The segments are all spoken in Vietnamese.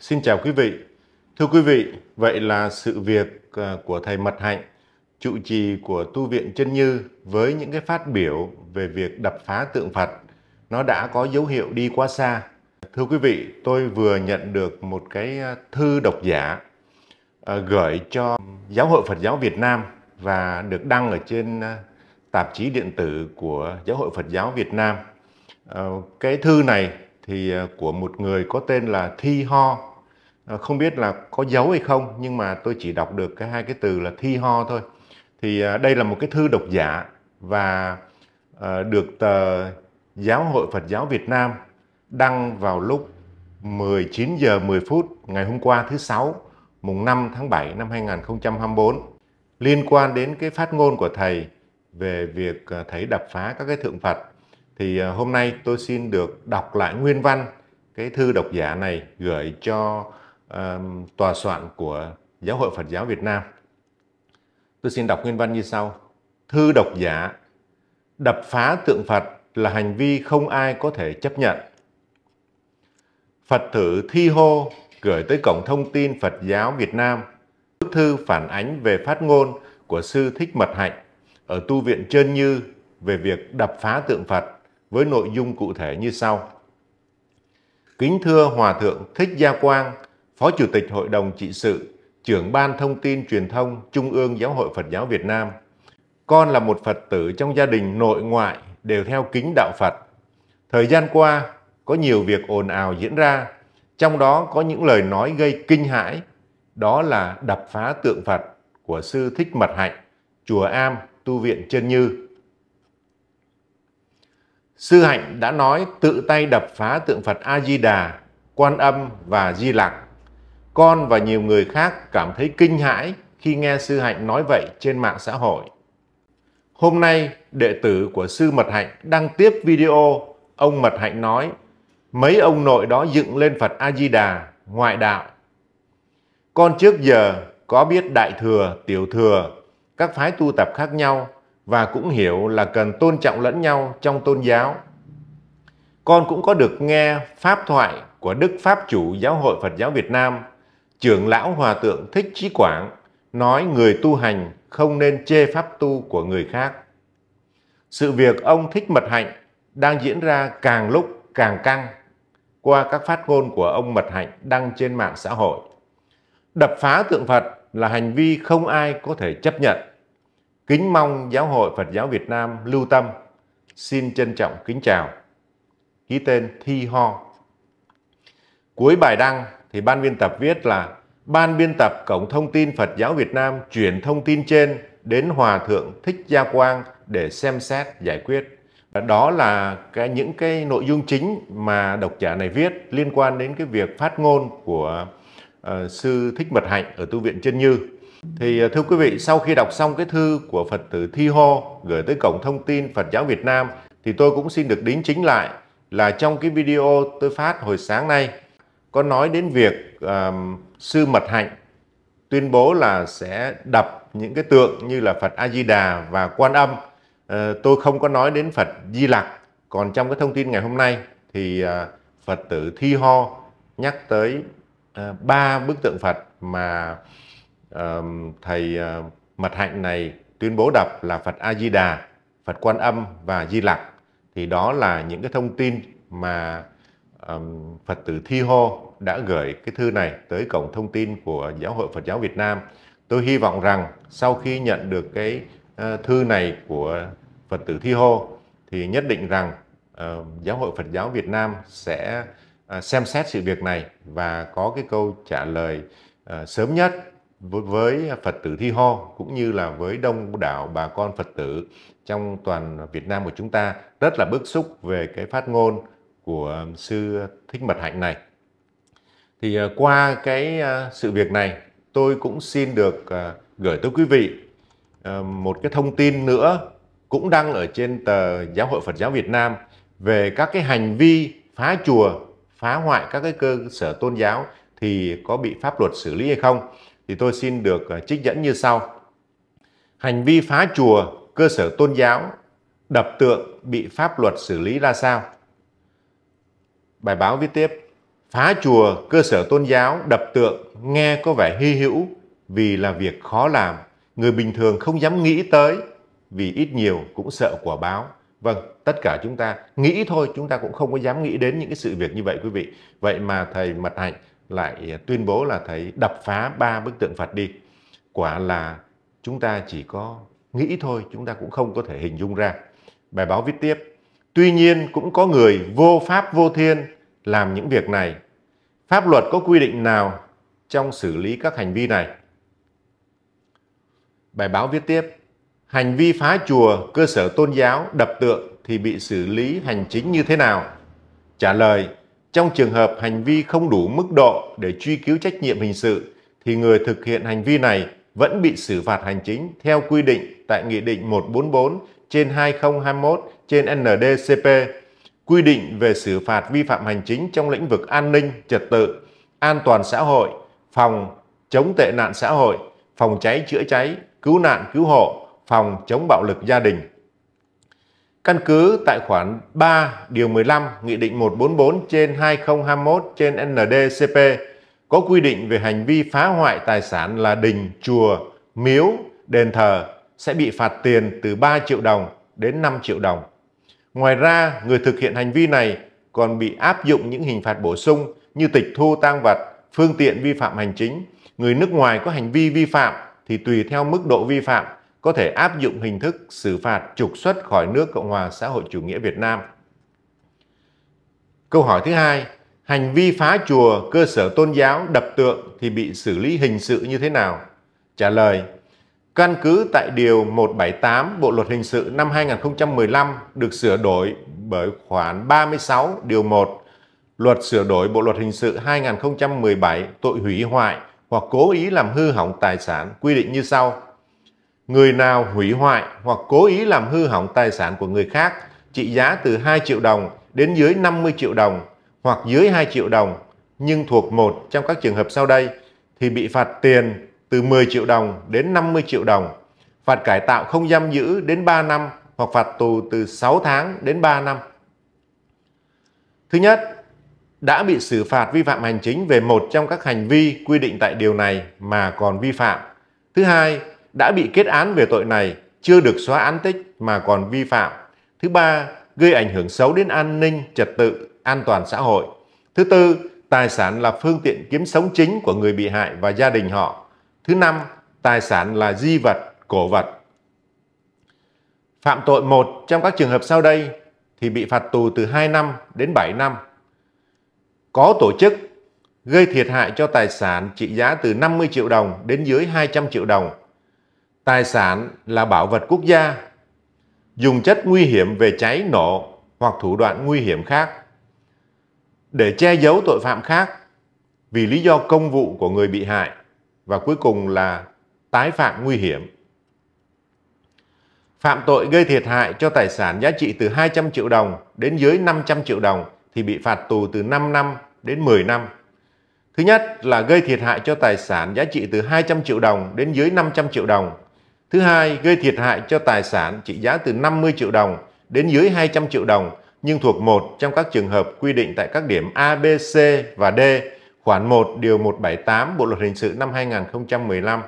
Xin chào quý vị. Thưa quý vị, vậy là sự việc à, của thầy Mật Hạnh, trụ trì của tu viện Chân Như với những cái phát biểu về việc đập phá tượng Phật, nó đã có dấu hiệu đi quá xa. Thưa quý vị, tôi vừa nhận được một cái à, thư độc giả à, gửi cho Giáo hội Phật giáo Việt Nam và được đăng ở trên tạp chí điện tử của Giáo hội Phật giáo Việt Nam. Ờ, cái thư này thì ờ, của một người có tên là Thi Ho. Ờ, không biết là có dấu hay không nhưng mà tôi chỉ đọc được cái hai cái từ là Thi Ho thôi. Thì ờ, đây là một cái thư độc giả và được tờ Giáo hội Phật giáo Việt Nam đăng vào lúc 19 giờ 10 phút ngày hôm qua thứ sáu mùng 5 tháng 7 năm 2024 liên quan đến cái phát ngôn của thầy về việc thấy đập phá các cái thượng Phật thì à, hôm nay tôi xin được đọc lại nguyên văn cái thư độc giả này gửi cho uh, tòa soạn của Giáo hội Phật giáo Việt Nam. Tôi xin đọc nguyên văn như sau. Thư độc giả đập phá tượng Phật là hành vi không ai có thể chấp nhận. Phật thử thi hô gửi tới cổng thông tin Phật giáo Việt Nam. Bức thư phản ánh về phát ngôn của sư Thích Mật Hạnh ở tu viện Trơn Như về việc đập phá tượng Phật với nội dung cụ thể như sau. Kính thưa Hòa Thượng Thích Gia Quang, Phó Chủ tịch Hội đồng Trị sự, trưởng ban thông tin truyền thông Trung ương Giáo hội Phật giáo Việt Nam. Con là một Phật tử trong gia đình nội ngoại đều theo kính đạo Phật. Thời gian qua, có nhiều việc ồn ào diễn ra, trong đó có những lời nói gây kinh hãi, đó là đập phá tượng Phật của Sư Thích Mật Hạnh, Chùa Am, Tu Viện Trân Như. Sư Hạnh đã nói tự tay đập phá tượng Phật A-di-đà, Quan Âm và Di Lặc. Con và nhiều người khác cảm thấy kinh hãi khi nghe Sư Hạnh nói vậy trên mạng xã hội. Hôm nay, đệ tử của Sư Mật Hạnh đăng tiếp video ông Mật Hạnh nói mấy ông nội đó dựng lên Phật A-di-đà, ngoại đạo. Con trước giờ có biết Đại Thừa, Tiểu Thừa, các phái tu tập khác nhau và cũng hiểu là cần tôn trọng lẫn nhau trong tôn giáo. Con cũng có được nghe pháp thoại của Đức Pháp Chủ Giáo hội Phật giáo Việt Nam, trưởng lão hòa thượng Thích Chí Quảng nói người tu hành không nên chê pháp tu của người khác. Sự việc ông Thích Mật Hạnh đang diễn ra càng lúc càng căng qua các phát ngôn của ông Mật Hạnh đăng trên mạng xã hội. Đập phá tượng Phật là hành vi không ai có thể chấp nhận. Kính mong Giáo hội Phật giáo Việt Nam lưu tâm. Xin trân trọng kính chào. Ký tên Thi Ho. Cuối bài đăng thì ban biên tập viết là Ban biên tập Cổng Thông tin Phật giáo Việt Nam chuyển thông tin trên đến Hòa Thượng Thích Gia Quang để xem xét giải quyết. Đó là cái, những cái nội dung chính mà độc giả này viết liên quan đến cái việc phát ngôn của uh, sư Thích Mật Hạnh ở tu viện Chân Như. Thì uh, thưa quý vị, sau khi đọc xong cái thư của Phật tử Thi Ho gửi tới cổng thông tin Phật giáo Việt Nam thì tôi cũng xin được đính chính lại là trong cái video tôi phát hồi sáng nay có nói đến việc uh, sư Mật Hạnh tuyên bố là sẽ đập những cái tượng như là Phật A Di Đà và Quan Âm. Uh, tôi không có nói đến Phật Di Lặc. Còn trong cái thông tin ngày hôm nay thì uh, Phật tử Thi Ho nhắc tới Ờ, ba bức tượng Phật mà thầy ờ, Mật Hạnh này tuyên bố đập là Phật A Di Đà, Phật Quan Âm và Di Lặc thì đó là những cái thông tin mà um, Phật tử Thi Hô đã gửi cái thư này tới cổng thông tin của Giáo hội Phật giáo Việt Nam. Tôi hy vọng rằng sau khi nhận được cái uh, thư này của Phật tử Thi Hô thì nhất định rằng uh, Giáo hội Phật giáo Việt Nam sẽ À, xem xét sự việc này và có cái câu trả lời à, sớm nhất với Phật tử Thi Ho cũng như là với đông đảo bà con Phật tử trong toàn Việt Nam của chúng ta rất là bức xúc về cái phát ngôn của sư Thích Mật Hạnh này. Thì à, qua cái sự việc này, tôi cũng xin được gửi tới quý vị một cái thông tin nữa cũng đăng ở trên tờ Giáo hội Phật giáo Việt Nam về các cái hành vi phá chùa phá hoại các cái cơ sở tôn giáo thì có bị pháp luật xử lý hay không? Thì tôi xin được ờ, trích dẫn như sau. Hành vi phá chùa, cơ sở tôn giáo, đập tượng bị pháp luật xử lý ra sao? Bài báo viết tiếp, phá chùa, cơ sở tôn giáo, đập tượng nghe có vẻ hy hữu vì là việc khó làm, người bình thường không dám nghĩ tới vì ít nhiều cũng sợ quả báo. Vâng, tất cả chúng ta nghĩ thôi chúng ta cũng không có dám nghĩ đến những cái sự việc như vậy quý vị vậy mà thầy mật hạnh lại tuyên bố là thầy đập phá ba bức tượng phật đi quả là chúng ta chỉ có nghĩ thôi chúng ta cũng không có thể hình dung ra bài báo viết tiếp tuy nhiên cũng có người vô pháp vô thiên làm những việc này pháp luật có quy định nào trong xử lý các hành vi này bài báo viết tiếp hành vi phá chùa cơ sở tôn giáo đập tượng thì bị xử lý hành chính như thế nào? Trả lời, trong trường hợp hành vi không đủ mức độ để truy cứu trách nhiệm hình sự thì người thực hiện hành vi này vẫn bị xử phạt hành chính theo quy định tại Nghị định 144 trên 2021 trên NDCP quy định về xử phạt vi phạm hành chính trong lĩnh vực an ninh, trật tự, an toàn xã hội, phòng chống tệ nạn xã hội, phòng cháy chữa cháy, cứu nạn cứu hộ, phòng chống bạo lực gia đình. Căn cứ tại khoản 3 điều 15 Nghị định 144 trên 2021 trên NDCP có quy định về hành vi phá hoại tài sản là đình, chùa, miếu, đền thờ sẽ bị phạt tiền từ 3 triệu đồng đến 5 triệu đồng. Ngoài ra, người thực hiện hành vi này còn bị áp dụng những hình phạt bổ sung như tịch thu tang vật, phương tiện vi phạm hành chính. Người nước ngoài có hành vi vi phạm thì tùy theo mức độ vi phạm có thể áp dụng hình thức xử phạt trục xuất khỏi nước Cộng hòa xã hội chủ nghĩa Việt Nam. Câu hỏi thứ hai, hành vi phá chùa, cơ sở tôn giáo, đập tượng thì bị xử lý hình sự như thế nào? Trả lời, căn cứ tại Điều 178 Bộ Luật Hình sự năm 2015 được sửa đổi bởi khoản 36 Điều 1 Luật sửa đổi Bộ Luật Hình sự 2017 tội hủy hoại hoặc cố ý làm hư hỏng tài sản quy định như sau. Người nào hủy hoại hoặc cố ý làm hư hỏng tài sản của người khác trị giá từ 2 triệu đồng đến dưới 50 triệu đồng hoặc dưới 2 triệu đồng nhưng thuộc một trong các trường hợp sau đây thì bị phạt tiền từ 10 triệu đồng đến 50 triệu đồng, phạt cải tạo không giam giữ đến 3 năm hoặc phạt tù từ 6 tháng đến 3 năm. Thứ nhất, đã bị xử phạt vi phạm hành chính về một trong các hành vi quy định tại điều này mà còn vi phạm. Thứ hai, đã bị kết án về tội này chưa được xóa án tích mà còn vi phạm. Thứ ba, gây ảnh hưởng xấu đến an ninh, trật tự, an toàn xã hội. Thứ tư, tài sản là phương tiện kiếm sống chính của người bị hại và gia đình họ. Thứ năm, tài sản là di vật, cổ vật. Phạm tội một trong các trường hợp sau đây thì bị phạt tù từ 2 năm đến 7 năm. Có tổ chức gây thiệt hại cho tài sản trị giá từ 50 triệu đồng đến dưới 200 triệu đồng Tài sản là bảo vật quốc gia, dùng chất nguy hiểm về cháy nổ hoặc thủ đoạn nguy hiểm khác để che giấu tội phạm khác vì lý do công vụ của người bị hại và cuối cùng là tái phạm nguy hiểm. Phạm tội gây thiệt hại cho tài sản giá trị từ 200 triệu đồng đến dưới 500 triệu đồng thì bị phạt tù từ 5 năm đến 10 năm. Thứ nhất là gây thiệt hại cho tài sản giá trị từ 200 triệu đồng đến dưới 500 triệu đồng Thứ hai, gây thiệt hại cho tài sản trị giá từ 50 triệu đồng đến dưới 200 triệu đồng nhưng thuộc một trong các trường hợp quy định tại các điểm A, B, C và D, khoản 1 điều 178 Bộ luật hình sự năm 2015.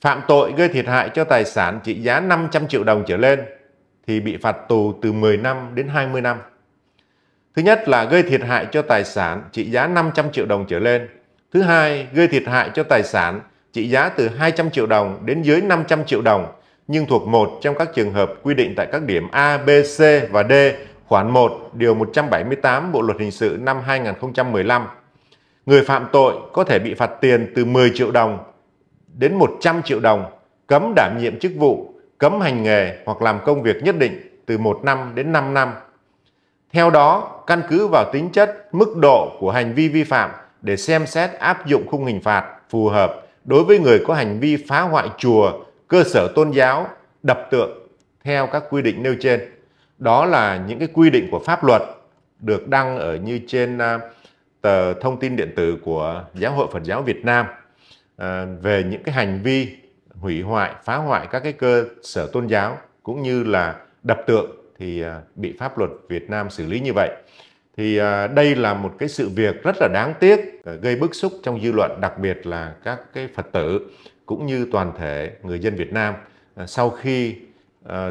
Phạm tội gây thiệt hại cho tài sản trị giá 500 triệu đồng trở lên thì bị phạt tù từ 10 năm đến 20 năm. Thứ nhất là gây thiệt hại cho tài sản trị giá 500 triệu đồng trở lên. Thứ hai, gây thiệt hại cho tài sản trị giá từ 200 triệu đồng đến dưới 500 triệu đồng nhưng thuộc một trong các trường hợp quy định tại các điểm A, B, C và D khoản 1 điều 178 Bộ luật hình sự năm 2015. Người phạm tội có thể bị phạt tiền từ 10 triệu đồng đến 100 triệu đồng, cấm đảm nhiệm chức vụ, cấm hành nghề hoặc làm công việc nhất định từ 1 năm đến 5 năm. Theo đó, căn cứ vào tính chất, mức độ của hành vi vi phạm để xem xét áp dụng khung hình phạt phù hợp đối với người có hành vi phá hoại chùa, cơ sở tôn giáo, đập tượng theo các quy định nêu trên. Đó là những cái quy định của pháp luật được đăng ở như trên à, tờ thông tin điện tử của Giáo hội Phật giáo Việt Nam à, về những cái hành vi hủy hoại, phá hoại các cái cơ sở tôn giáo cũng như là đập tượng thì à, bị pháp luật Việt Nam xử lý như vậy thì à, đây là một cái sự việc rất là đáng tiếc à, gây bức xúc trong dư luận đặc biệt là các cái phật tử cũng như toàn thể người dân Việt Nam à, sau khi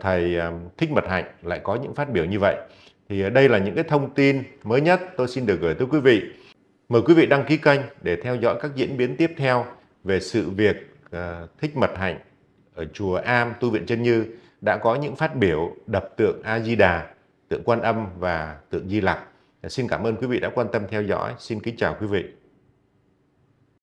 thầy Thích Mật Hạnh lại có những phát biểu như vậy thì đây là những cái thông tin mới nhất tôi xin được gửi tới quý vị mời quý vị đăng ký kênh để theo dõi các diễn biến tiếp theo về sự việc Thích Mật Hạnh ở chùa Am tu viện chân Như đã có những phát biểu đập tượng A Di Đà tượng Quan Âm và tượng Di Lặc Xin cảm ơn quý vị đã quan tâm theo dõi. Xin kính chào quý vị.